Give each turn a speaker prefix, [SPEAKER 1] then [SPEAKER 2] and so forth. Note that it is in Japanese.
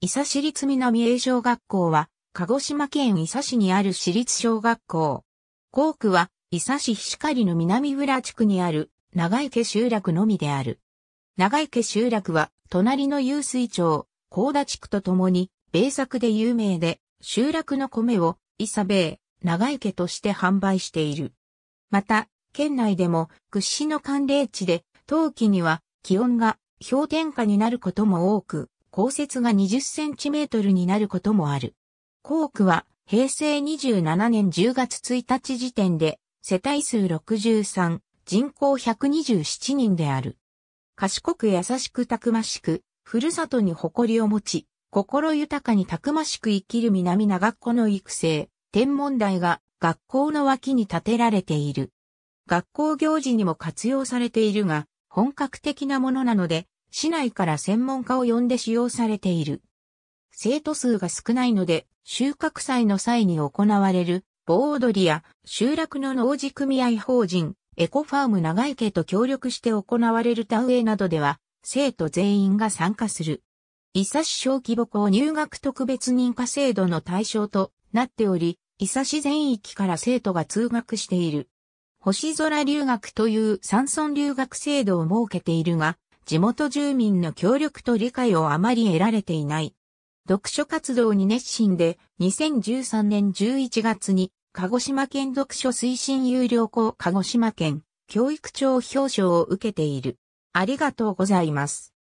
[SPEAKER 1] 伊佐市立南栄小学校は、鹿児島県伊佐市にある市立小学
[SPEAKER 2] 校。校区は、伊佐市菱狩の南浦地区にある、長池集落のみである。長池集落は、隣の湧水町、高田地区とともに、米作で有名で、集落の米を、伊佐米、長池として販売している。また、県内でも屈指の寒冷地で、冬季には気温が氷点下になることも多く、降雪が20センチメートルになることもある。校区は平成27年10月1日時点で世帯数63、人口127人である。賢く優しくたくましく、ふるさとに誇りを持ち、心豊かにたくましく生きる南長子の育成、天文台が学校の脇に建てられている。学校行事にも活用されているが、本格的なものなので、市内から専門家を呼んで使用されている。生徒数が少ないので、収穫祭の際に行われる、棒踊りや、集落の農事組合法人、エコファーム長池と協力して行われる田植えなどでは、生徒全員が参加する。伊佐市小規模校入学特別認可制度の対象となっており、伊佐市全域から生徒が通学している。星空留学という山村留学制度を設けているが、地元住民の協力と理解をあまり得られていない。読書活動に熱心で、2013年11月に、鹿児島県読書推進有料校鹿児島県教育庁表彰を受けて
[SPEAKER 1] いる。ありがとうございます。